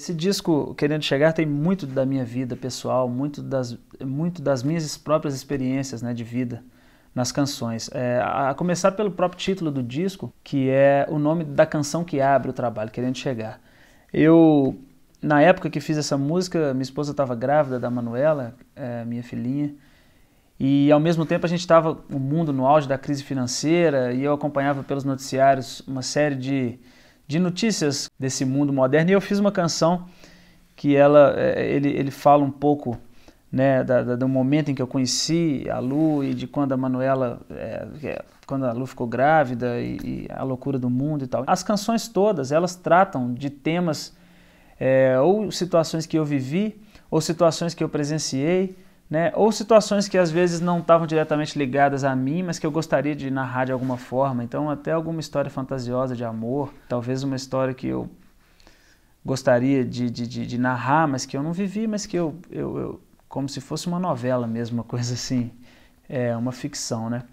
Esse disco, Querendo Chegar, tem muito da minha vida pessoal, muito das, muito das minhas próprias experiências né, de vida nas canções. É, a começar pelo próprio título do disco, que é o nome da canção que abre o trabalho, Querendo Chegar. Eu, na época que fiz essa música, minha esposa estava grávida da Manuela, é, minha filhinha, e ao mesmo tempo a gente estava, o mundo no auge da crise financeira, e eu acompanhava pelos noticiários uma série de de notícias desse mundo moderno. E eu fiz uma canção que ela, é, ele, ele fala um pouco né, da, da, do momento em que eu conheci a Lu e de quando a Manuela, é, é, quando a Lu ficou grávida e, e, a loucura do mundo e tal. As canções todas, elas tratam de temas é, ou situações que eu vivi ou situações que eu presenciei né? Ou situações que às vezes não estavam diretamente ligadas a mim, mas que eu gostaria de narrar de alguma forma. Então, até alguma história fantasiosa de amor, talvez uma história que eu gostaria de, de, de, de narrar, mas que eu não vivi, mas que eu, eu, eu, como se fosse uma novela mesmo, uma coisa assim, é, uma ficção, né?